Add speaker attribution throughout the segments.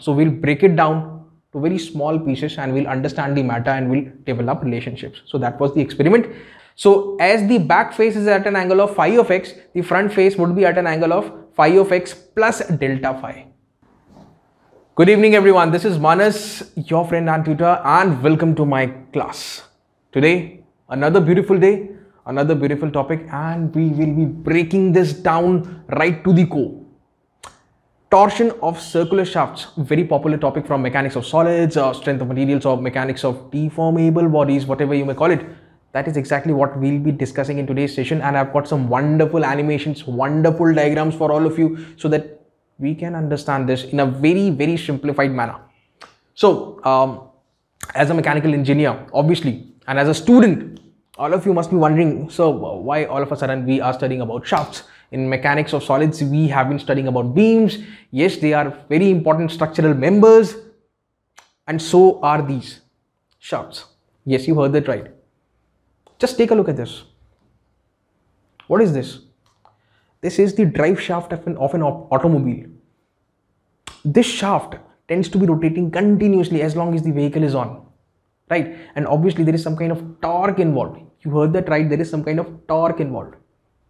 Speaker 1: So we'll break it down to very small pieces and we'll understand the matter and we'll develop relationships. So that was the experiment. So as the back face is at an angle of phi of x, the front face would be at an angle of phi of x plus delta phi. Good evening everyone, this is Manas, your friend and tutor and welcome to my class. Today, another beautiful day, another beautiful topic and we will be breaking this down right to the core torsion of circular shafts very popular topic from mechanics of solids uh, strength of materials or mechanics of deformable bodies whatever you may call it that is exactly what we'll be discussing in today's session and i've got some wonderful animations wonderful diagrams for all of you so that we can understand this in a very very simplified manner so um, as a mechanical engineer obviously and as a student all of you must be wondering so why all of a sudden we are studying about shafts in mechanics of solids, we have been studying about beams. Yes, they are very important structural members. And so are these shafts. Yes, you heard that right. Just take a look at this. What is this? This is the drive shaft of an, of an automobile. This shaft tends to be rotating continuously as long as the vehicle is on. Right? And obviously there is some kind of torque involved. You heard that right, there is some kind of torque involved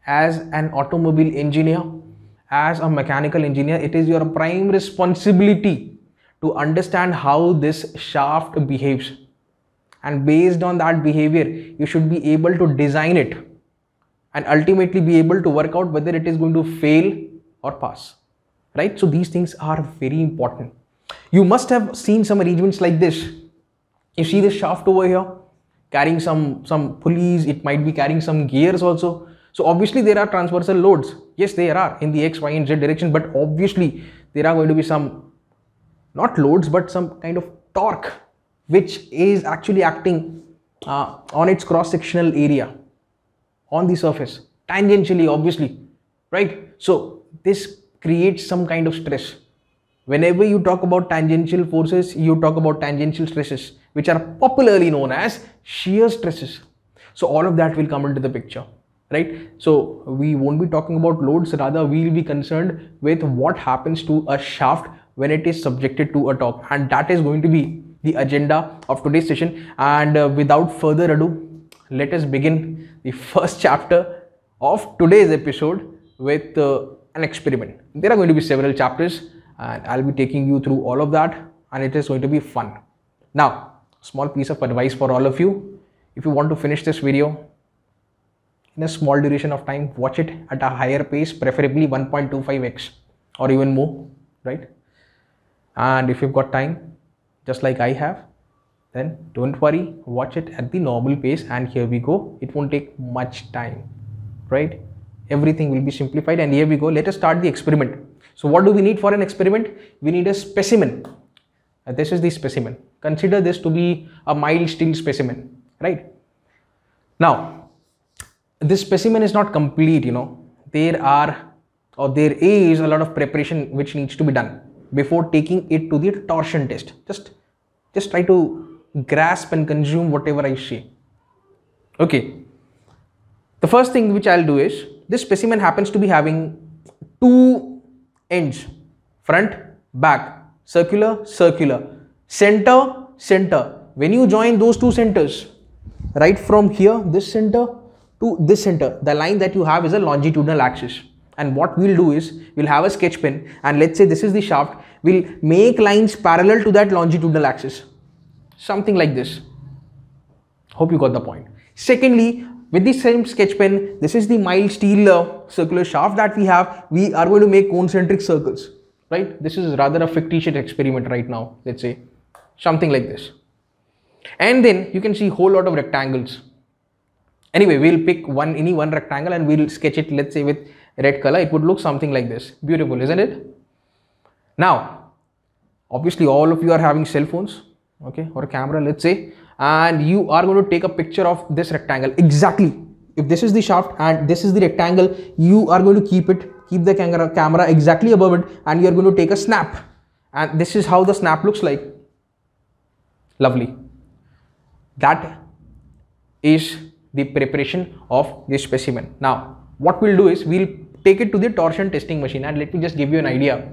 Speaker 1: as an automobile engineer, as a mechanical engineer, it is your prime responsibility to understand how this shaft behaves. And based on that behavior, you should be able to design it and ultimately be able to work out whether it is going to fail or pass. Right? So these things are very important. You must have seen some arrangements like this. You see this shaft over here carrying some, some pulleys, it might be carrying some gears also so obviously there are transversal loads. Yes, there are in the x, y and z direction, but obviously there are going to be some, not loads, but some kind of torque which is actually acting uh, on its cross-sectional area on the surface tangentially obviously right so this creates some kind of stress whenever you talk about tangential forces you talk about tangential stresses which are popularly known as shear stresses so all of that will come into the picture right so we won't be talking about loads rather we'll be concerned with what happens to a shaft when it is subjected to a torque and that is going to be the agenda of today's session and uh, without further ado let us begin the first chapter of today's episode with uh, an experiment there are going to be several chapters and i'll be taking you through all of that and it is going to be fun now small piece of advice for all of you if you want to finish this video in a small duration of time watch it at a higher pace preferably 1.25x or even more right and if you've got time just like i have then don't worry watch it at the normal pace and here we go it won't take much time right everything will be simplified and here we go let us start the experiment so what do we need for an experiment we need a specimen uh, this is the specimen consider this to be a mild steel specimen right now this specimen is not complete you know there are or there is a lot of preparation which needs to be done before taking it to the torsion test just just try to grasp and consume whatever i say okay the first thing which i'll do is this specimen happens to be having two ends front back circular circular center center when you join those two centers right from here this center to this center, the line that you have is a longitudinal axis. And what we'll do is, we'll have a sketch pen and let's say this is the shaft, we'll make lines parallel to that longitudinal axis. Something like this. Hope you got the point. Secondly, with the same sketch pen, this is the mild steel uh, circular shaft that we have. We are going to make concentric circles, right? This is rather a fictitious experiment right now, let's say. Something like this. And then you can see whole lot of rectangles Anyway, we'll pick one any one rectangle and we'll sketch it, let's say with red color. It would look something like this. Beautiful, isn't it? Now, obviously all of you are having cell phones, okay, or a camera, let's say, and you are going to take a picture of this rectangle exactly. If this is the shaft and this is the rectangle, you are going to keep it, keep the camera, camera exactly above it and you are going to take a snap. And this is how the snap looks like. Lovely. That is the preparation of this specimen. Now, what we'll do is we'll take it to the torsion testing machine and let me just give you an idea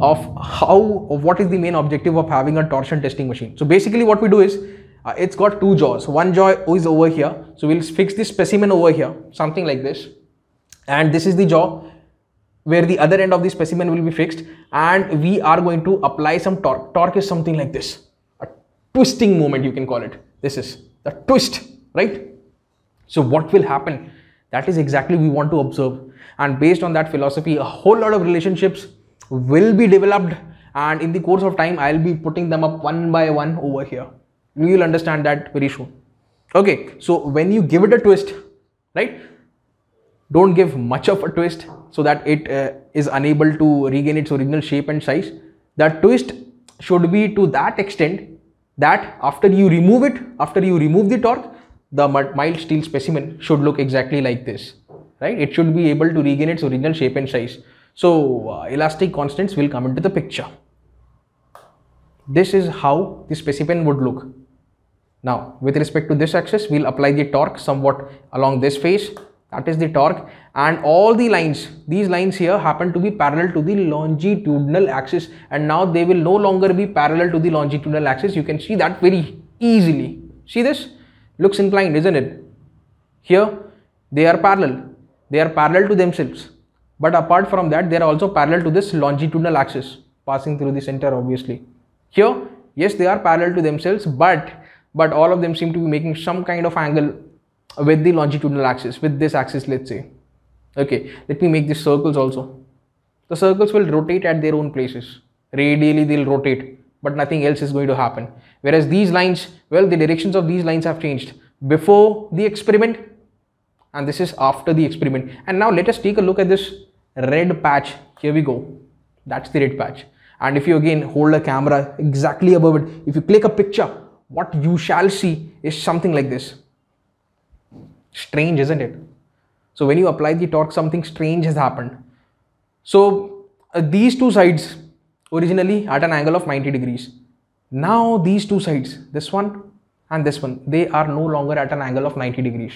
Speaker 1: of how of what is the main objective of having a torsion testing machine. So basically what we do is uh, it's got two jaws. One jaw is over here. So we'll fix this specimen over here, something like this. And this is the jaw where the other end of the specimen will be fixed and we are going to apply some torque. Torque is something like this, a twisting moment you can call it. This is the twist right? So what will happen? That is exactly we want to observe. And based on that philosophy, a whole lot of relationships will be developed. And in the course of time, I'll be putting them up one by one over here. You'll understand that very soon. Okay, so when you give it a twist, right? Don't give much of a twist so that it uh, is unable to regain its original shape and size. That twist should be to that extent that after you remove it, after you remove the torque, the mild steel specimen should look exactly like this, right? It should be able to regain its original shape and size. So uh, elastic constants will come into the picture. This is how the specimen would look. Now with respect to this axis, we'll apply the torque somewhat along this face that is the torque and all the lines these lines here happen to be parallel to the longitudinal axis and now they will no longer be parallel to the longitudinal axis you can see that very easily see this Looks inclined, isn't it? Here, they are parallel. They are parallel to themselves. But apart from that, they are also parallel to this longitudinal axis passing through the center, obviously. Here, yes, they are parallel to themselves, but but all of them seem to be making some kind of angle with the longitudinal axis, with this axis, let's say. Okay, let me make these circles also. The circles will rotate at their own places. Radially, they'll rotate but nothing else is going to happen. Whereas these lines, well, the directions of these lines have changed before the experiment and this is after the experiment. And now let us take a look at this red patch. Here we go. That's the red patch. And if you again hold a camera exactly above it, if you click a picture, what you shall see is something like this. Strange, isn't it? So when you apply the torque, something strange has happened. So uh, these two sides originally at an angle of 90 degrees. Now these two sides, this one and this one, they are no longer at an angle of 90 degrees.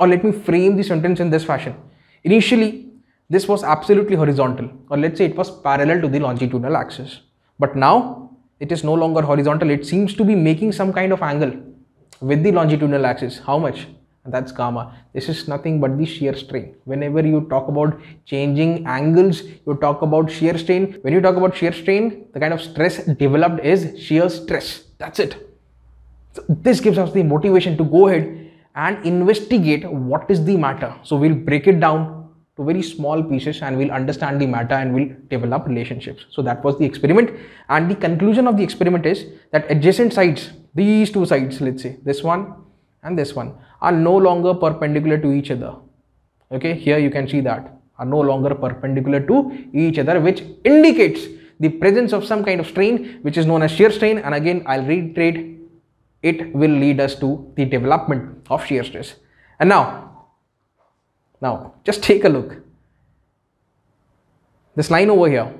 Speaker 1: Or let me frame the sentence in this fashion. Initially, this was absolutely horizontal or let's say it was parallel to the longitudinal axis. But now it is no longer horizontal. It seems to be making some kind of angle with the longitudinal axis. How much? that's gamma this is nothing but the shear strain whenever you talk about changing angles you talk about shear strain when you talk about shear strain the kind of stress developed is shear stress that's it so this gives us the motivation to go ahead and investigate what is the matter so we'll break it down to very small pieces and we'll understand the matter and we'll develop relationships so that was the experiment and the conclusion of the experiment is that adjacent sides these two sides let's say this one and this one are no longer perpendicular to each other okay here you can see that are no longer perpendicular to each other which indicates the presence of some kind of strain which is known as shear strain and again I'll reiterate it will lead us to the development of shear stress and now now just take a look this line over here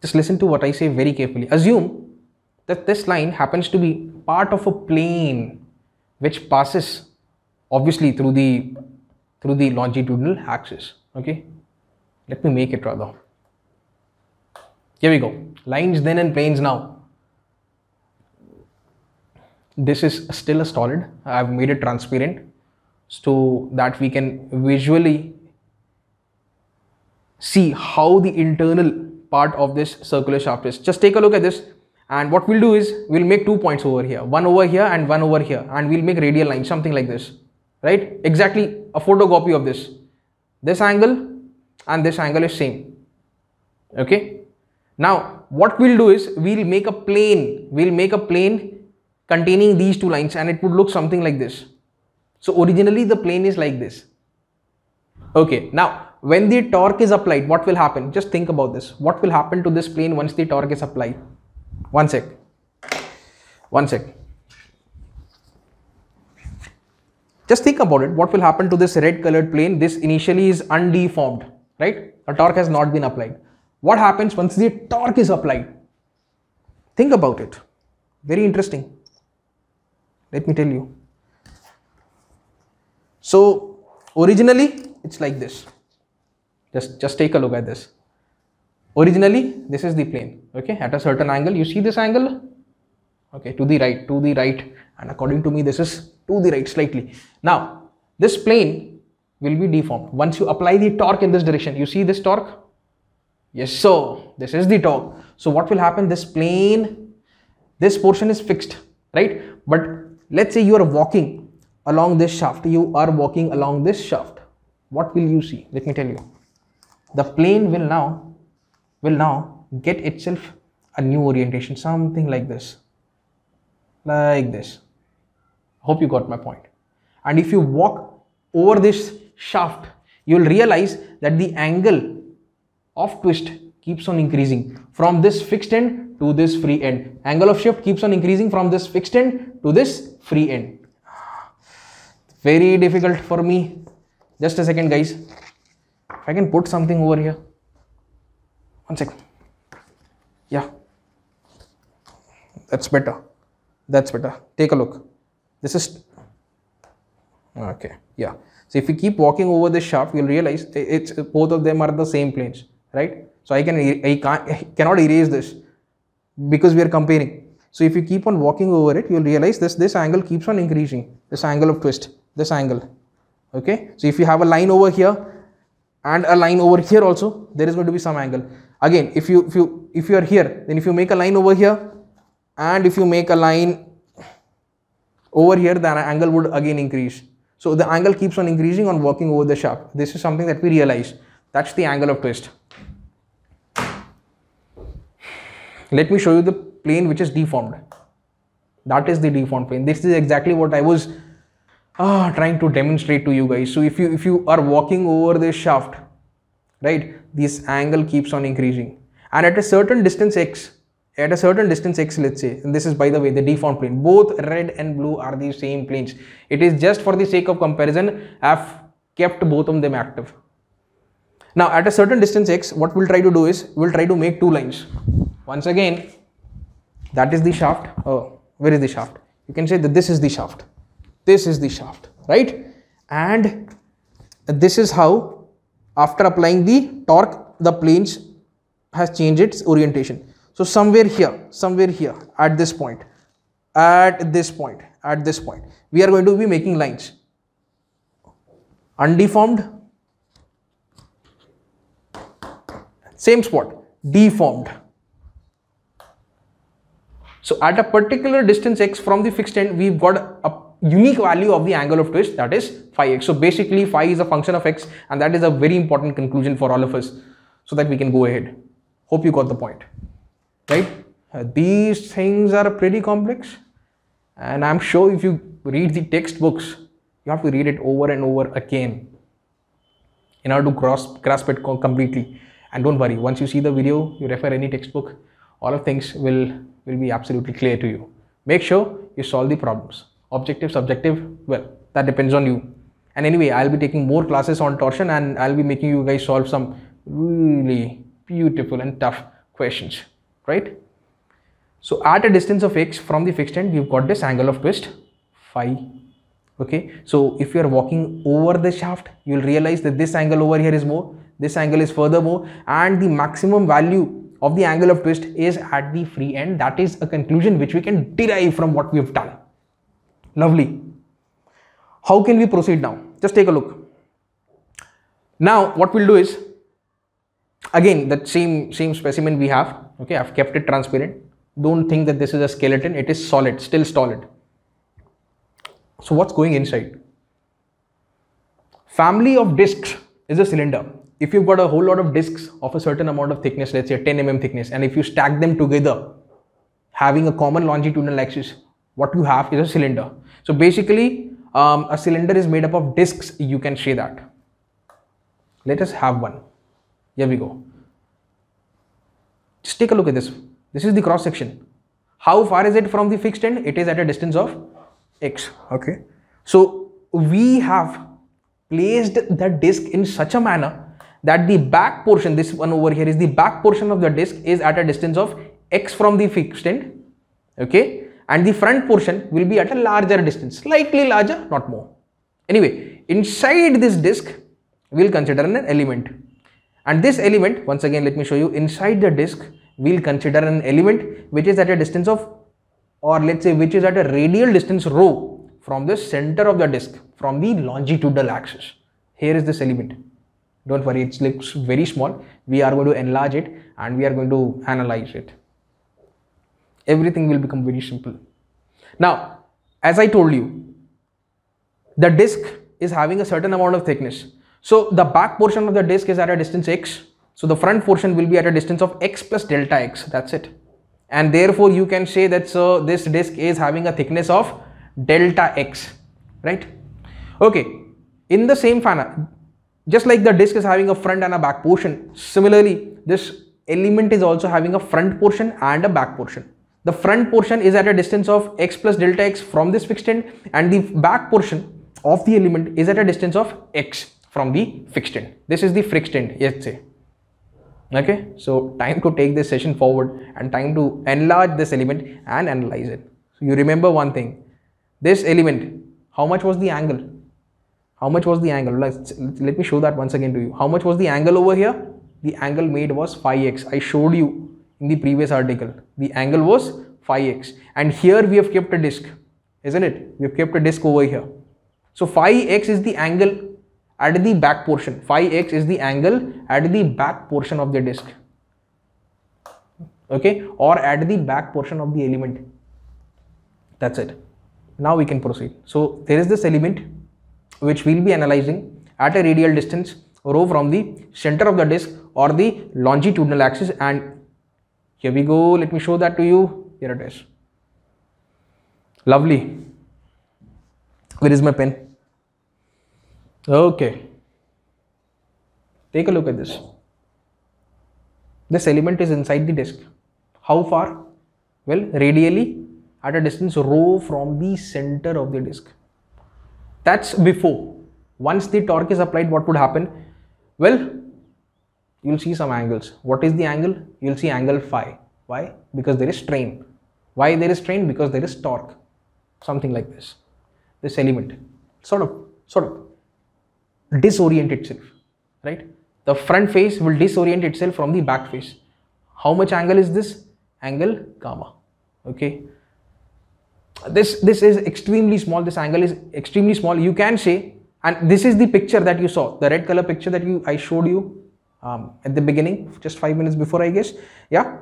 Speaker 1: just listen to what I say very carefully assume that this line happens to be part of a plane which passes obviously through the through the longitudinal axis okay let me make it rather here we go lines then and planes now this is still a solid i've made it transparent so that we can visually see how the internal part of this circular shaft is just take a look at this and what we'll do is we'll make two points over here one over here and one over here and we'll make radial lines, something like this right exactly a photocopy of this this angle and this angle is same okay now what we'll do is we'll make a plane we'll make a plane containing these two lines and it would look something like this so originally the plane is like this okay now when the torque is applied what will happen just think about this what will happen to this plane once the torque is applied one sec one sec just think about it what will happen to this red colored plane this initially is undeformed right a torque has not been applied what happens once the torque is applied think about it very interesting let me tell you so originally it's like this just just take a look at this originally this is the plane okay at a certain angle you see this angle okay to the right to the right and according to me this is to the right slightly now this plane will be deformed once you apply the torque in this direction you see this torque yes so this is the torque so what will happen this plane this portion is fixed right but let's say you are walking along this shaft you are walking along this shaft what will you see let me tell you the plane will now will now get itself a new orientation something like this like this hope you got my point and if you walk over this shaft you will realize that the angle of twist keeps on increasing from this fixed end to this free end angle of shift keeps on increasing from this fixed end to this free end very difficult for me just a second guys if i can put something over here one second yeah that's better that's better take a look this is okay yeah so if we keep walking over the shaft we'll realize it's both of them are the same planes right so i can i can't I cannot erase this because we are comparing so if you keep on walking over it you'll realize this this angle keeps on increasing this angle of twist this angle okay so if you have a line over here and a line over here also there is going to be some angle again if you if you if you are here then if you make a line over here and if you make a line over here then angle would again increase so the angle keeps on increasing on working over the shaft this is something that we realize that's the angle of twist let me show you the plane which is deformed that is the deformed plane this is exactly what i was ah, trying to demonstrate to you guys so if you if you are walking over this shaft right this angle keeps on increasing and at a certain distance x at a certain distance x let's say and this is by the way the deformed plane both red and blue are the same planes it is just for the sake of comparison i've kept both of them active now at a certain distance x what we'll try to do is we'll try to make two lines once again that is the shaft oh where is the shaft you can say that this is the shaft this is the shaft right and this is how after applying the torque the planes has changed its orientation so somewhere here somewhere here at this point at this point at this point we are going to be making lines undeformed same spot deformed so at a particular distance x from the fixed end we've got a unique value of the angle of twist that is phi x. So basically phi is a function of x and that is a very important conclusion for all of us so that we can go ahead. Hope you got the point, right? Uh, these things are pretty complex and I'm sure if you read the textbooks, you have to read it over and over again in order to grasp, grasp it completely. And don't worry, once you see the video, you refer any textbook, all of things will, will be absolutely clear to you. Make sure you solve the problems objective subjective well that depends on you and anyway i'll be taking more classes on torsion and i'll be making you guys solve some really beautiful and tough questions right so at a distance of x from the fixed end you've got this angle of twist phi okay so if you are walking over the shaft you'll realize that this angle over here is more this angle is further more and the maximum value of the angle of twist is at the free end that is a conclusion which we can derive from what we've done Lovely. How can we proceed now? Just take a look. Now what we'll do is, again that same, same specimen we have, okay, I've kept it transparent. Don't think that this is a skeleton, it is solid, still solid. So what's going inside? Family of discs is a cylinder. If you've got a whole lot of discs of a certain amount of thickness, let's say 10 mm thickness, and if you stack them together, having a common longitudinal axis, what you have is a cylinder. So basically, um, a cylinder is made up of discs. You can say that. Let us have one. Here we go. Just take a look at this. This is the cross section. How far is it from the fixed end? It is at a distance of x. Okay. So we have placed the disc in such a manner that the back portion, this one over here is the back portion of the disc is at a distance of x from the fixed end. Okay and the front portion will be at a larger distance, slightly larger, not more. Anyway, inside this disk, we'll consider an element. And this element, once again, let me show you, inside the disk, we'll consider an element which is at a distance of, or let's say, which is at a radial distance rho from the center of the disk, from the longitudinal axis. Here is this element. Don't worry, it looks very small. We are going to enlarge it and we are going to analyze it everything will become very simple now as i told you the disk is having a certain amount of thickness so the back portion of the disk is at a distance x so the front portion will be at a distance of x plus delta x that's it and therefore you can say that so this disk is having a thickness of delta x right okay in the same manner just like the disk is having a front and a back portion similarly this element is also having a front portion and a back portion the front portion is at a distance of x plus delta x from this fixed end and the back portion of the element is at a distance of x from the fixed end. This is the fixed end, let's say. Okay, so time to take this session forward and time to enlarge this element and analyze it. So you remember one thing, this element, how much was the angle? How much was the angle? Let's, let me show that once again to you. How much was the angle over here? The angle made was phi x. I showed you in the previous article. The angle was phi x and here we have kept a disk, isn't it? We have kept a disk over here. So phi x is the angle at the back portion. Phi x is the angle at the back portion of the disk. Okay, or at the back portion of the element. That's it. Now we can proceed. So there is this element which we'll be analyzing at a radial distance rho from the center of the disk or the longitudinal axis and here we go. Let me show that to you. Here it is. Lovely. Where is my pen? Okay. Take a look at this. This element is inside the disk. How far? Well, radially at a distance rho from the center of the disk. That's before. Once the torque is applied, what would happen? Well, you'll see some angles what is the angle you'll see angle phi why because there is strain why there is strain because there is torque something like this this element sort of sort of disorient itself right the front face will disorient itself from the back face how much angle is this angle gamma okay this this is extremely small this angle is extremely small you can say and this is the picture that you saw the red color picture that you i showed you um, at the beginning, just five minutes before, I guess. Yeah,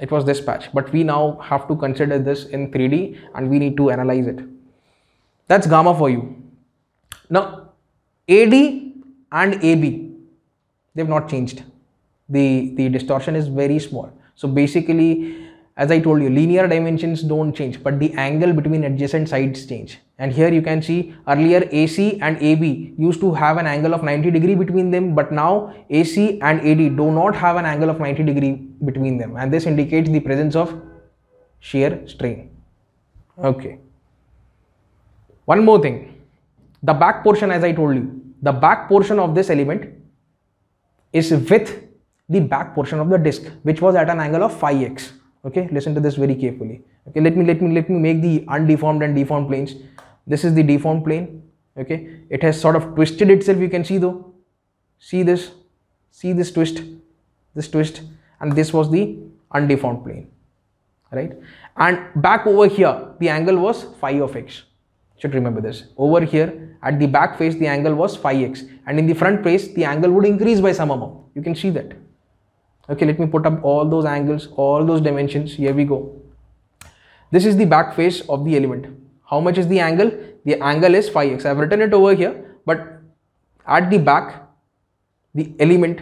Speaker 1: it was this patch, but we now have to consider this in 3D and we need to analyze it. That's gamma for you. Now, AD and AB, they've not changed. The, the distortion is very small. So basically, as I told you linear dimensions don't change but the angle between adjacent sides change and here you can see earlier AC and AB used to have an angle of 90 degree between them but now AC and AD do not have an angle of 90 degree between them and this indicates the presence of shear strain okay one more thing the back portion as I told you the back portion of this element is with the back portion of the disc which was at an angle of phi x okay listen to this very carefully okay let me let me let me make the undeformed and deformed planes this is the deformed plane okay it has sort of twisted itself you can see though see this see this twist this twist and this was the undeformed plane right and back over here the angle was phi of x should remember this over here at the back face the angle was phi x and in the front face the angle would increase by some amount you can see that okay let me put up all those angles all those dimensions here we go this is the back face of the element how much is the angle the angle is phi x i've written it over here but at the back the element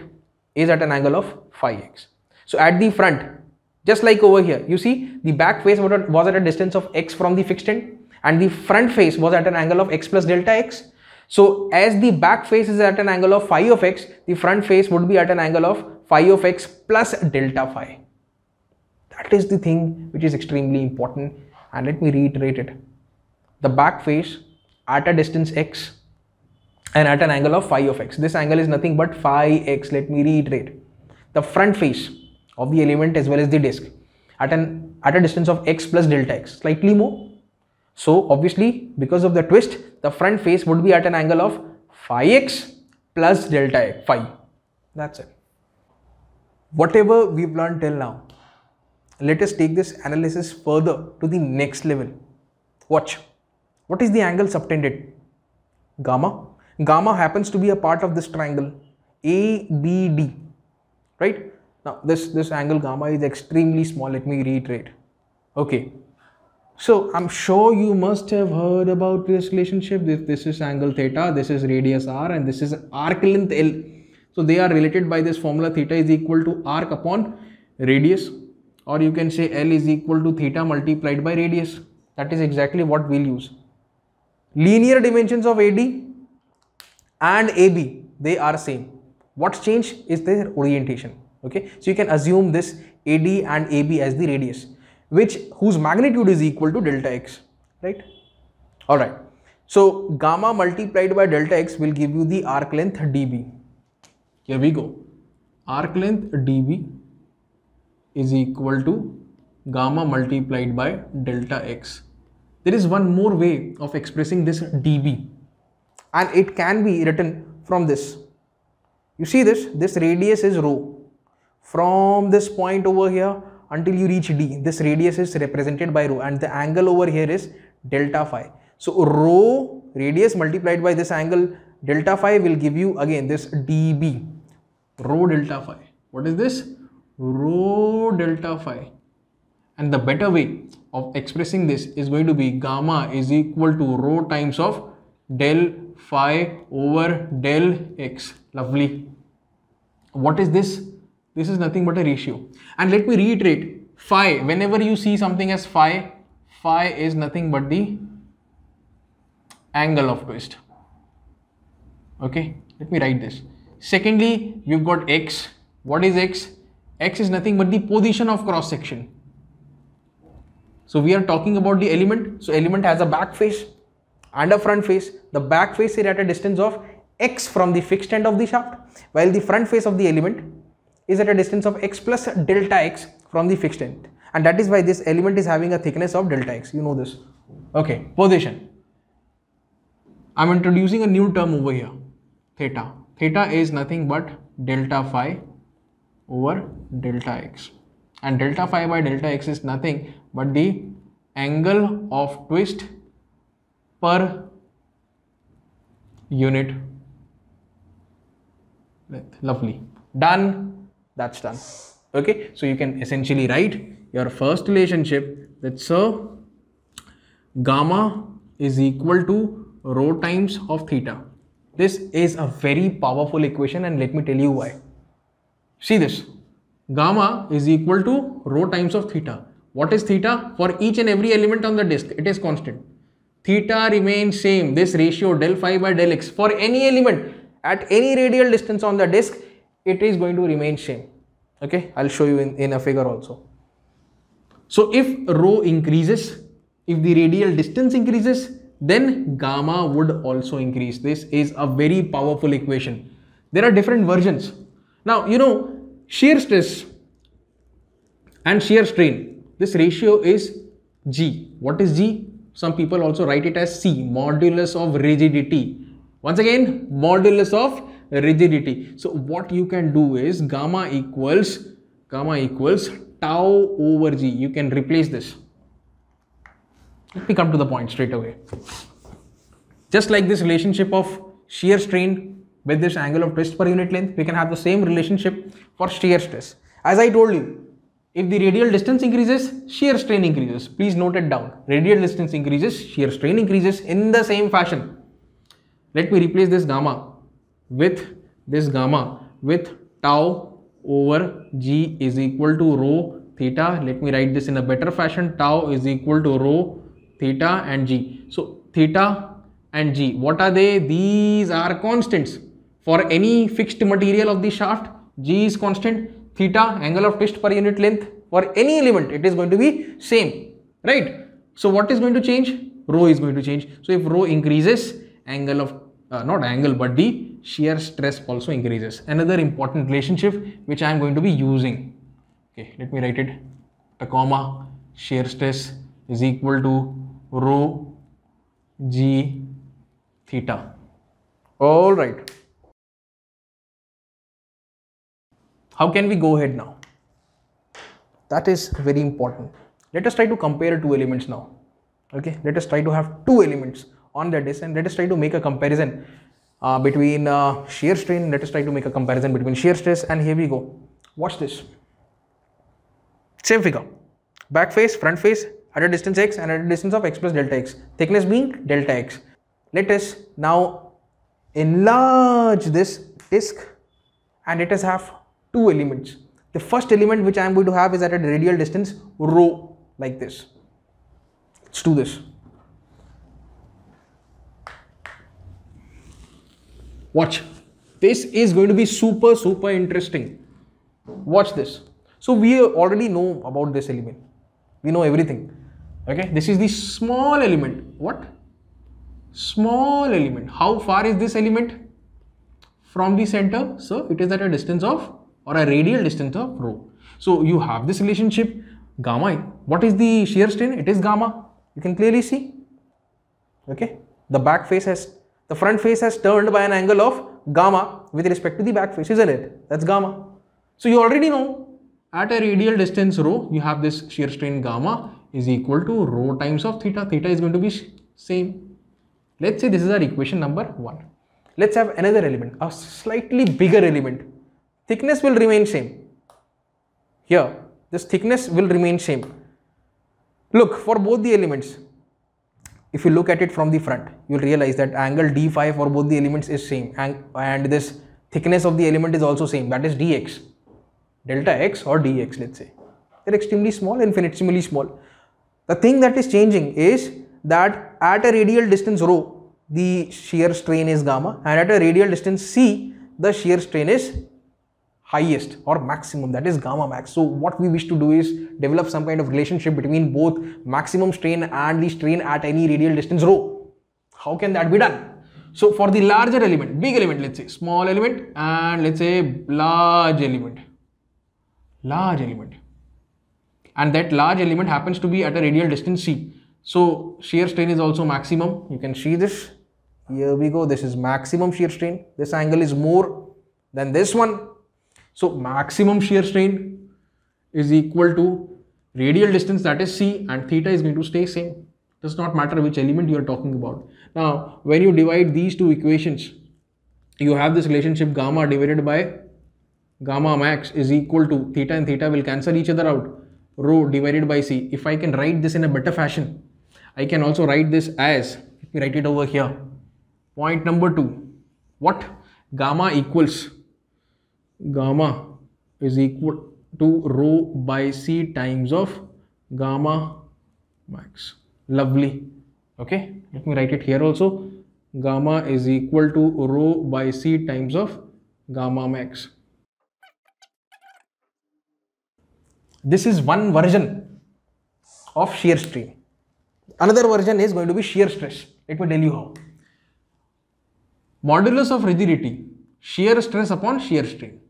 Speaker 1: is at an angle of phi x so at the front just like over here you see the back face was at a distance of x from the fixed end and the front face was at an angle of x plus delta x so as the back face is at an angle of phi of x, the front face would be at an angle of phi of x plus delta phi. That is the thing which is extremely important and let me reiterate it. The back face at a distance x and at an angle of phi of x. This angle is nothing but phi x, let me reiterate. The front face of the element as well as the disk at, an, at a distance of x plus delta x, slightly more so obviously because of the twist, the front face would be at an angle of phi x plus delta x, phi. That's it. Whatever we've learned till now, let us take this analysis further to the next level. Watch. What is the angle subtended? Gamma. Gamma happens to be a part of this triangle ABD, right? Now this, this angle gamma is extremely small. Let me reiterate. Okay, so I'm sure you must have heard about this relationship. This, this is angle theta, this is radius r and this is arc length L. So they are related by this formula theta is equal to arc upon radius or you can say L is equal to theta multiplied by radius. That is exactly what we'll use. Linear dimensions of AD and AB, they are same. What's changed is their orientation. Okay, so you can assume this AD and AB as the radius which whose magnitude is equal to delta x, right? All right. So gamma multiplied by delta x will give you the arc length dB. Here we go. Arc length dB is equal to gamma multiplied by delta x. There is one more way of expressing this dB and it can be written from this. You see this, this radius is rho. From this point over here until you reach D. This radius is represented by rho and the angle over here is delta phi. So rho radius multiplied by this angle delta phi will give you again this dB rho delta phi. What is this? Rho delta phi. And the better way of expressing this is going to be gamma is equal to rho times of del phi over del x. Lovely. What is this? This is nothing but a ratio. And let me reiterate, phi, whenever you see something as phi, phi is nothing but the angle of twist. Okay, let me write this. Secondly, we've got x. What is x? x is nothing but the position of cross section. So we are talking about the element. So element has a back face and a front face. The back face is at a distance of x from the fixed end of the shaft while the front face of the element is at a distance of x plus delta x from the fixed end and that is why this element is having a thickness of delta x you know this okay position i'm introducing a new term over here theta theta is nothing but delta phi over delta x and delta phi by delta x is nothing but the angle of twist per unit length lovely done that's done okay so you can essentially write your first relationship that so gamma is equal to rho times of theta this is a very powerful equation and let me tell you why see this gamma is equal to rho times of theta what is theta for each and every element on the disk it is constant theta remains same this ratio del phi by del x for any element at any radial distance on the disk it is going to remain same okay i'll show you in, in a figure also so if rho increases if the radial distance increases then gamma would also increase this is a very powerful equation there are different versions now you know shear stress and shear strain this ratio is g what is g some people also write it as c modulus of rigidity once again modulus of rigidity. So what you can do is gamma equals gamma equals tau over g. You can replace this. Let me come to the point straight away. Just like this relationship of shear strain with this angle of twist per unit length, we can have the same relationship for shear stress. As I told you, if the radial distance increases, shear strain increases. Please note it down. Radial distance increases, shear strain increases in the same fashion. Let me replace this gamma with this gamma with tau over g is equal to rho theta let me write this in a better fashion tau is equal to rho theta and g so theta and g what are they these are constants for any fixed material of the shaft g is constant theta angle of twist per unit length for any element it is going to be same right so what is going to change rho is going to change so if rho increases angle of uh, not angle but the shear stress also increases. Another important relationship which I am going to be using. Okay, let me write it. A comma shear stress is equal to rho g theta. All right. How can we go ahead now? That is very important. Let us try to compare two elements now. Okay, let us try to have two elements on that is and let us try to make a comparison uh, between uh, shear strain. Let us try to make a comparison between shear stress and here we go. Watch this. Same figure. Back face, front face at a distance x and at a distance of x plus delta x. Thickness being delta x. Let us now enlarge this disc and let us have two elements. The first element which I am going to have is at a radial distance rho like this. Let's do this. Watch. This is going to be super, super interesting. Watch this. So we already know about this element. We know everything. Okay. This is the small element. What? Small element. How far is this element? From the center. So it is at a distance of or a radial distance of rho. So you have this relationship gamma. What is the shear strain? It is gamma. You can clearly see. Okay. The back face has the front face has turned by an angle of gamma with respect to the back face, isn't it? That's gamma. So you already know at a radial distance rho, you have this shear strain gamma is equal to rho times of theta. Theta is going to be same. Let's say this is our equation number 1. Let's have another element, a slightly bigger element. Thickness will remain same. Here, this thickness will remain same. Look, for both the elements, if you look at it from the front you'll realize that angle d5 for both the elements is same and, and this thickness of the element is also same that is dx delta x or dx let's say they're extremely small infinitesimally small the thing that is changing is that at a radial distance rho the shear strain is gamma and at a radial distance c the shear strain is highest or maximum that is gamma max so what we wish to do is develop some kind of relationship between both maximum strain and the strain at any radial distance rho how can that be done so for the larger element big element let's say small element and let's say large element large element and that large element happens to be at a radial distance c so shear strain is also maximum you can see this here we go this is maximum shear strain this angle is more than this one so maximum shear strain is equal to radial distance that is C and theta is going to stay same. Does not matter which element you are talking about. Now when you divide these two equations, you have this relationship gamma divided by gamma max is equal to theta and theta will cancel each other out rho divided by C. If I can write this in a better fashion, I can also write this as, let me write it over here. Point number two, what? Gamma equals gamma is equal to rho by c times of gamma max. Lovely. Okay, let me write it here also. Gamma is equal to rho by c times of gamma max. This is one version of shear strain. Another version is going to be shear stress. Let me tell you how. Modulus of rigidity, shear stress upon shear strain.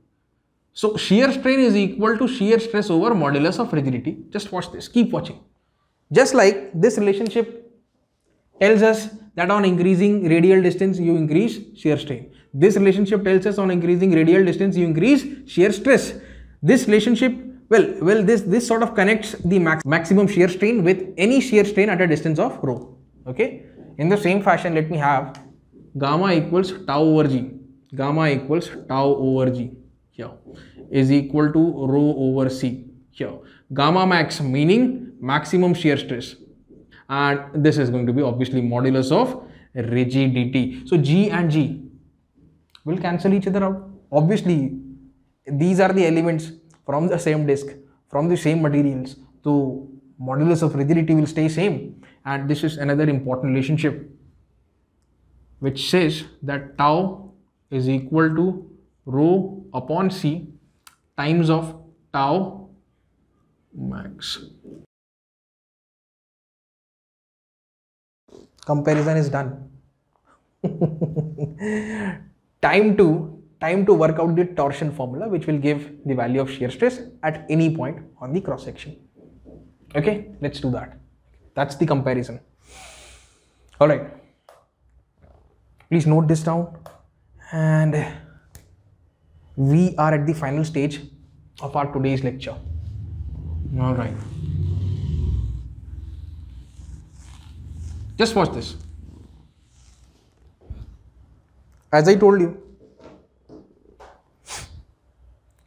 Speaker 1: So shear strain is equal to shear stress over modulus of rigidity. Just watch this, keep watching. Just like this relationship tells us that on increasing radial distance you increase shear strain. This relationship tells us on increasing radial distance you increase shear stress. This relationship, well, well, this, this sort of connects the max, maximum shear strain with any shear strain at a distance of rho. Okay. In the same fashion, let me have gamma equals tau over g. Gamma equals tau over g here is equal to rho over c here gamma max meaning maximum shear stress and this is going to be obviously modulus of rigidity so g and g will cancel each other out obviously these are the elements from the same disk from the same materials so modulus of rigidity will stay same and this is another important relationship which says that tau is equal to rho upon C times of tau max. Comparison is done. time to time to work out the torsion formula which will give the value of shear stress at any point on the cross section. Okay, let's do that. That's the comparison. Alright. Please note this down and we are at the final stage of our today's lecture. All right. Just watch this. As I told you,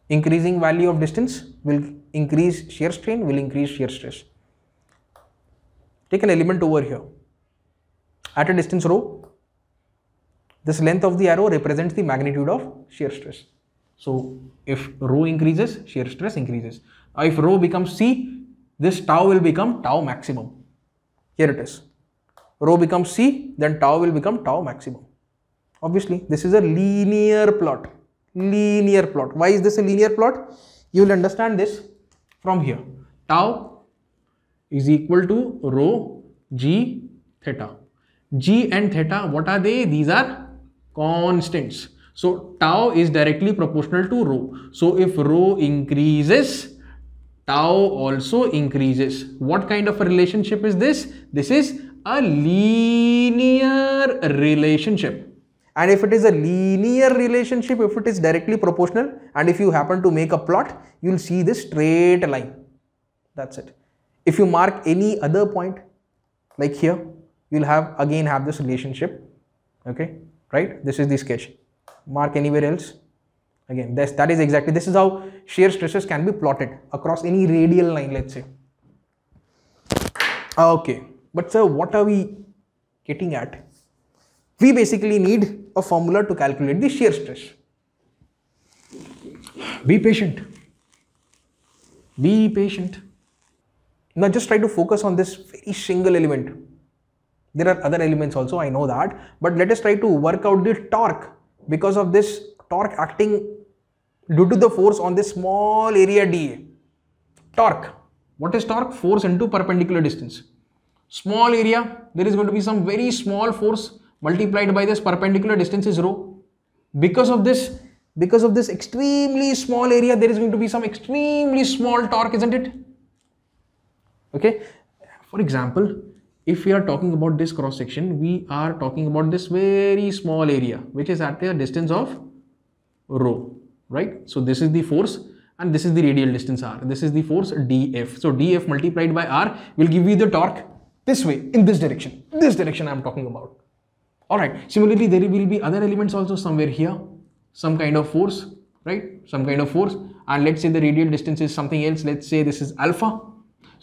Speaker 1: increasing value of distance will increase shear strain, will increase shear stress. Take an element over here. At a distance rho, this length of the arrow represents the magnitude of shear stress. So if rho increases, shear stress increases. Now if rho becomes C, this tau will become tau maximum. Here it is. Rho becomes C, then tau will become tau maximum. Obviously, this is a linear plot. Linear plot. Why is this a linear plot? You will understand this from here. Tau is equal to rho g theta. G and theta, what are they? These are constants. So tau is directly proportional to rho. So if rho increases, tau also increases. What kind of a relationship is this? This is a linear relationship. And if it is a linear relationship, if it is directly proportional and if you happen to make a plot, you'll see this straight line. That's it. If you mark any other point like here, you'll have again have this relationship. Okay, right? This is the sketch mark anywhere else again this that is exactly this is how shear stresses can be plotted across any radial line let's say ah, okay but sir what are we getting at we basically need a formula to calculate the shear stress be patient be patient now just try to focus on this very single element there are other elements also i know that but let us try to work out the torque because of this torque acting due to the force on this small area dA. Torque. What is torque? Force into perpendicular distance. Small area, there is going to be some very small force multiplied by this perpendicular distance is rho. Because of this, because of this extremely small area, there is going to be some extremely small torque, isn't it? Okay. For example, if we are talking about this cross section, we are talking about this very small area, which is at a distance of rho, right? So this is the force and this is the radial distance r. This is the force df. So df multiplied by r will give you the torque this way, in this direction, this direction I'm talking about. All right. Similarly, there will be other elements also somewhere here, some kind of force, right? Some kind of force. And let's say the radial distance is something else. Let's say this is alpha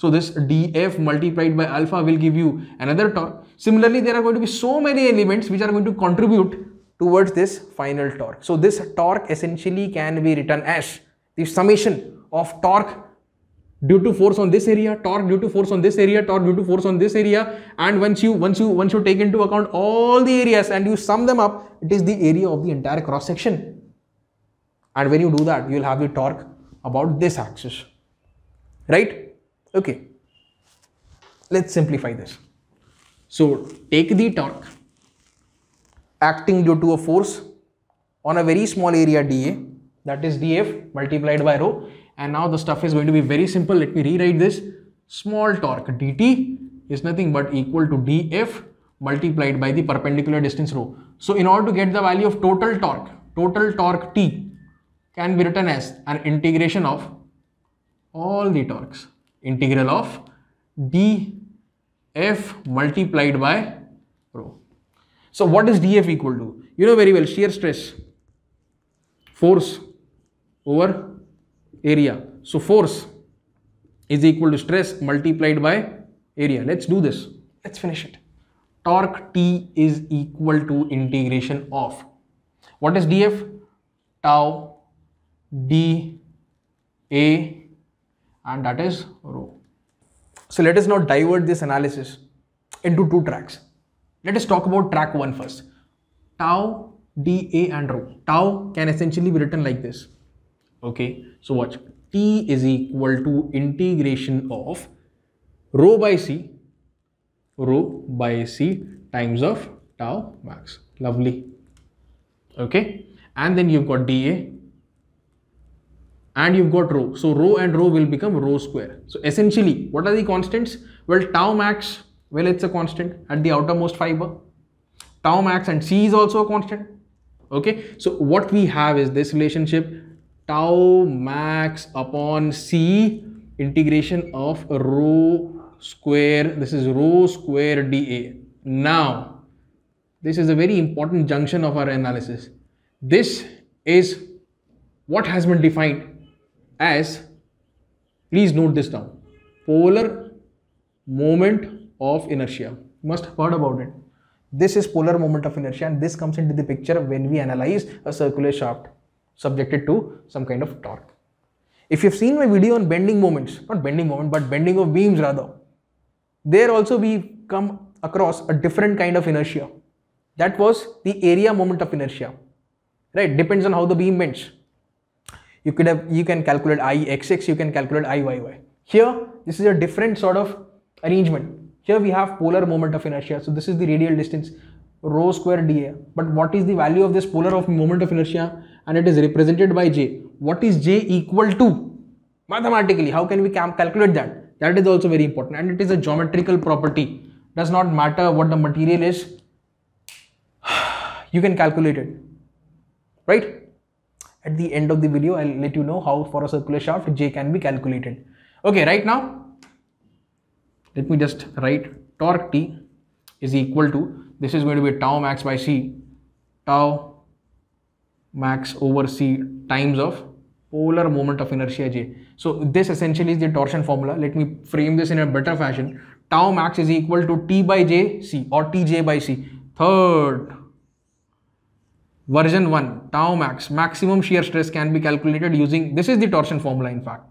Speaker 1: so this df multiplied by alpha will give you another torque. Similarly, there are going to be so many elements which are going to contribute towards this final torque. So this torque essentially can be written as the summation of torque due to force on this area torque due to force on this area torque due to force on this area and once you once you once you take into account all the areas and you sum them up it is the area of the entire cross section and when you do that you will have the torque about this axis right Okay, let's simplify this. So take the torque acting due to a force on a very small area dA that is dF multiplied by rho and now the stuff is going to be very simple. Let me rewrite this. Small torque dt is nothing but equal to dF multiplied by the perpendicular distance rho. So in order to get the value of total torque, total torque T can be written as an integration of all the torques integral of df multiplied by rho so what is df equal to you know very well shear stress force over area so force is equal to stress multiplied by area let's do this let's finish it torque t is equal to integration of what is df tau d a and that is rho. So let us now divert this analysis into two tracks. Let us talk about track one first. Tau, dA and rho. Tau can essentially be written like this. Okay, so watch. T is equal to integration of rho by C, rho by C times of tau max. Lovely. Okay, and then you've got dA and you've got rho. So rho and rho will become rho square. So essentially, what are the constants? Well, tau max, well, it's a constant at the outermost fiber. Tau max and C is also a constant. Okay. So what we have is this relationship tau max upon C integration of rho square. This is rho square dA. Now, this is a very important junction of our analysis. This is what has been defined as please note this down polar moment of inertia must have heard about it this is polar moment of inertia and this comes into the picture when we analyze a circular shaft subjected to some kind of torque if you've seen my video on bending moments not bending moment but bending of beams rather there also we come across a different kind of inertia that was the area moment of inertia right depends on how the beam bends you could have you can calculate IXX, you can calculate IYY. Here, this is a different sort of arrangement. Here we have polar moment of inertia. So this is the radial distance rho square dA. But what is the value of this polar of moment of inertia? And it is represented by J. What is J equal to? Mathematically, how can we calculate that? That is also very important. And it is a geometrical property. Does not matter what the material is. You can calculate it. Right? at the end of the video I'll let you know how for a circular shaft J can be calculated. Okay, right now let me just write torque T is equal to this is going to be tau max by C tau max over C times of polar moment of inertia J. So this essentially is the torsion formula. Let me frame this in a better fashion. Tau max is equal to T by J C or Tj by C. Third version 1 tau max maximum shear stress can be calculated using this is the torsion formula in fact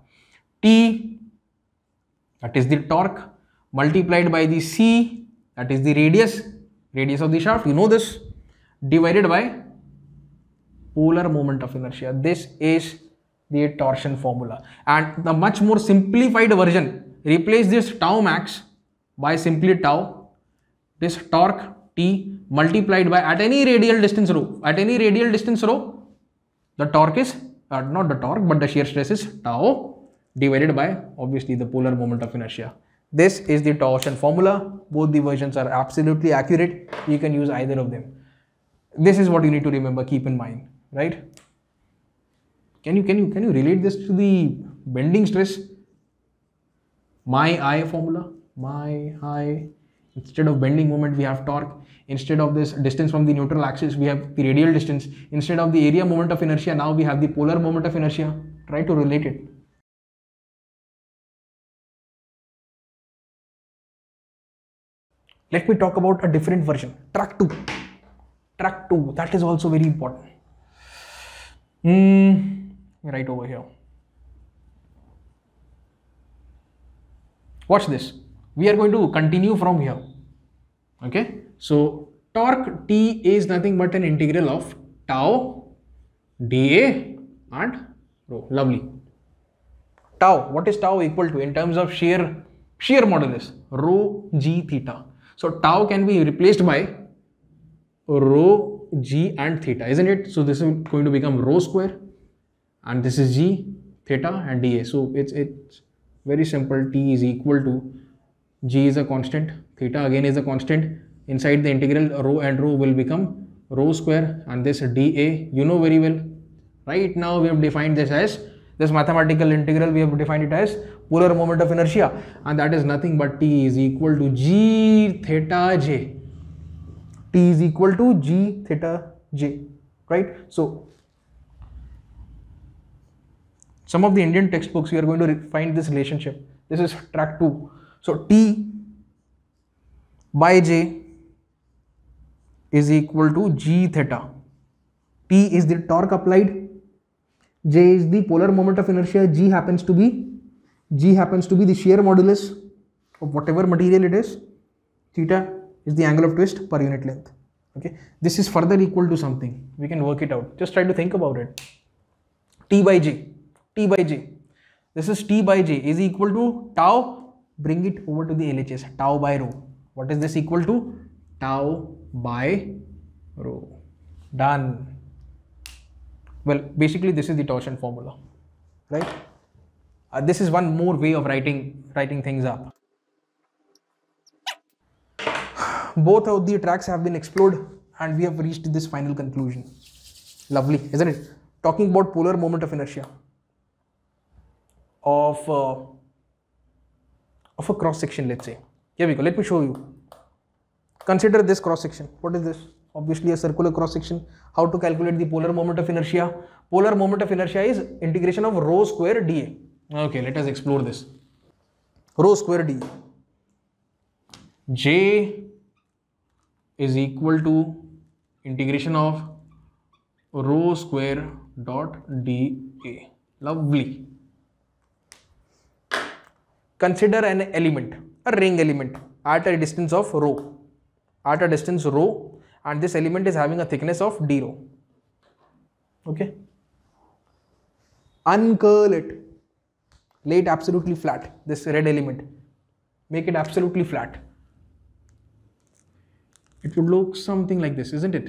Speaker 1: T that is the torque multiplied by the C that is the radius radius of the shaft you know this divided by polar moment of inertia this is the torsion formula and the much more simplified version replace this tau max by simply tau this torque T multiplied by at any radial distance rho at any radial distance rho the torque is uh, not the torque but the shear stress is tau divided by obviously the polar moment of inertia this is the torsion formula both the versions are absolutely accurate you can use either of them this is what you need to remember keep in mind right can you can you can you relate this to the bending stress my i formula my i instead of bending moment we have torque Instead of this distance from the neutral axis, we have the radial distance. Instead of the area moment of inertia, now we have the polar moment of inertia. Try to relate it. Let me talk about a different version, track 2. Track 2, that is also very important. Mm, right over here. Watch this. We are going to continue from here. Okay. So torque T is nothing but an integral of tau, dA and rho. Lovely. Tau, what is tau equal to in terms of shear, shear modulus? Rho g theta. So tau can be replaced by rho g and theta, isn't it? So this is going to become rho square and this is g, theta and dA. So it's, it's very simple. T is equal to g is a constant, theta again is a constant, inside the integral rho and rho will become rho square and this dA you know very well right now we have defined this as this mathematical integral we have defined it as polar moment of inertia and that is nothing but T is equal to G theta J T is equal to G theta J right so some of the Indian textbooks you are going to find this relationship this is track 2 so T by J is equal to g theta. T is the torque applied, J is the polar moment of inertia, G happens to be G happens to be the shear modulus of whatever material it is, theta is the angle of twist per unit length. Okay, this is further equal to something. We can work it out. Just try to think about it. T by J, T by J. This is T by J is equal to tau. Bring it over to the LHS. Tau by rho. What is this equal to? Tau by rho. Done. Well, basically this is the torsion formula, right? Uh, this is one more way of writing writing things up. Both of the tracks have been explored and we have reached this final conclusion. Lovely, isn't it? Talking about polar moment of inertia of uh, of a cross section, let's say. Here we go. Let me show you. Consider this cross section. What is this? Obviously a circular cross section. How to calculate the polar moment of inertia? Polar moment of inertia is integration of rho square dA. Okay, let us explore this. Rho square dA. J is equal to integration of rho square dot dA. Lovely. Consider an element, a ring element at a distance of rho at a distance rho and this element is having a thickness of d rho okay uncurl it lay it absolutely flat this red element make it absolutely flat it would look something like this isn't it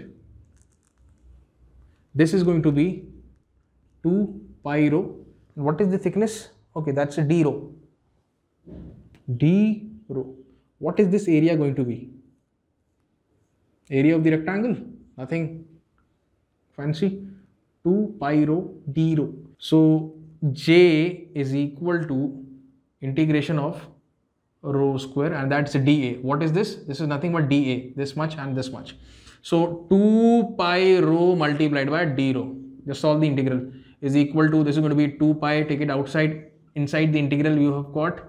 Speaker 1: this is going to be 2 pi rho and what is the thickness okay that's a d rho d rho what is this area going to be Area of the rectangle, nothing fancy. 2 pi rho d rho. So J is equal to integration of rho square and that's dA. What is this? This is nothing but dA, this much and this much. So 2 pi rho multiplied by d rho, just solve the integral, is equal to, this is going to be 2 pi, take it outside, inside the integral you have got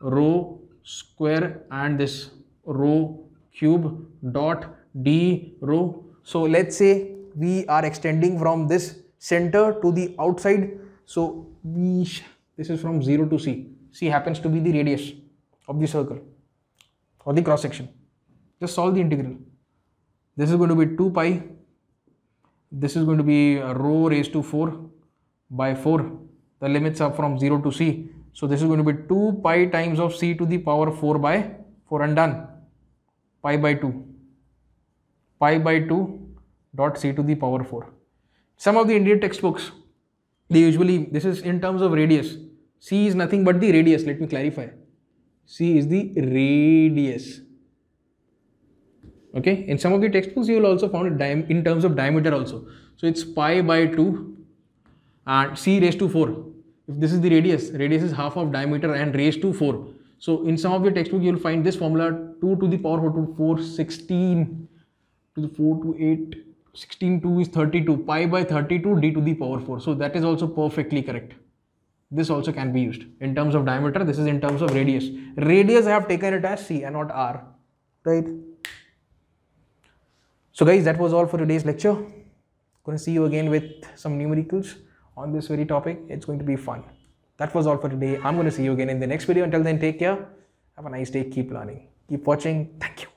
Speaker 1: rho square and this rho cube dot d rho. So let's say we are extending from this center to the outside. So we, this is from 0 to c. c happens to be the radius of the circle or the cross section. Just solve the integral. This is going to be 2 pi. This is going to be rho raised to 4 by 4. The limits are from 0 to c. So this is going to be 2 pi times of c to the power 4 by 4 and done. Pi by 2 pi by 2 dot c to the power 4. Some of the Indian textbooks, they usually, this is in terms of radius. c is nothing but the radius, let me clarify. c is the radius. Okay, in some of the textbooks, you will also find it in terms of diameter also. So it's pi by 2 and c raised to 4. If this is the radius, radius is half of diameter and raised to 4. So in some of your textbook, you will find this formula 2 to the power 4 to 4, 16 to the 4 to 8 16 2 is 32 pi by 32 d to the power 4 so that is also perfectly correct this also can be used in terms of diameter this is in terms of radius radius i have taken it as c and not r right so guys that was all for today's lecture going to see you again with some numericals on this very topic it's going to be fun that was all for today i'm going to see you again in the next video until then take care have a nice day keep learning keep watching thank you